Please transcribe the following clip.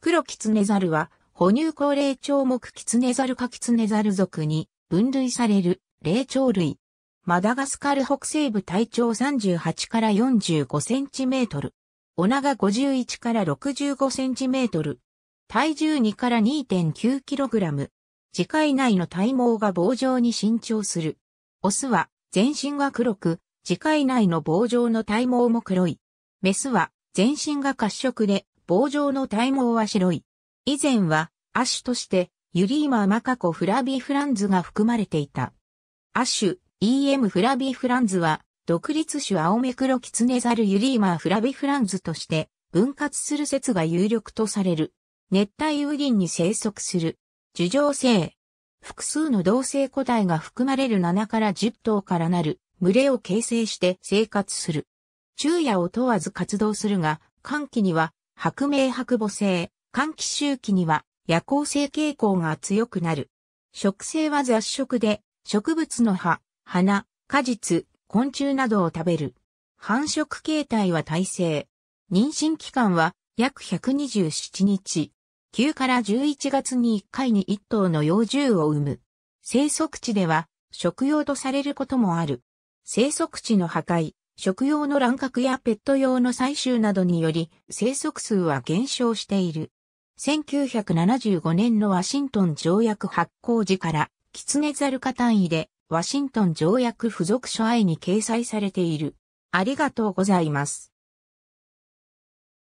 黒キツネザルは、哺乳高霊長目キツネザル科キツネザル属に分類される霊長類。マダガスカル北西部体長38から45センチメートル。お長51から65センチメートル。体重2から2.9キログラム。次回内の体毛が棒状に伸長する。オスは全身が黒く、次回内の棒状の体毛も黒い。メスは全身が褐色で、棒状の体毛は白い。以前は、亜種として、ユリーマ・マカコ・フラビ・フランズが含まれていた。亜種、EM フラビ・フランズは、独立種青目黒キツネザルユリーマ・フラビ・フランズとして、分割する説が有力とされる。熱帯雨林に生息する。樹状性。複数の同性個体が含まれる7から10頭からなる群れを形成して生活する。昼夜を問わず活動するが、寒気には白明白母性、換気周期には夜行性傾向が強くなる。食性は雑食で、植物の葉、花、果実、昆虫などを食べる。繁殖形態は耐性。妊娠期間は約127日。9から11月に1回に1頭の幼獣を産む。生息地では食用とされることもある。生息地の破壊、食用の乱獲やペット用の採集などにより生息数は減少している。1975年のワシントン条約発行時から、キツネザル化単位でワシントン条約付属書愛に掲載されている。ありがとうございます。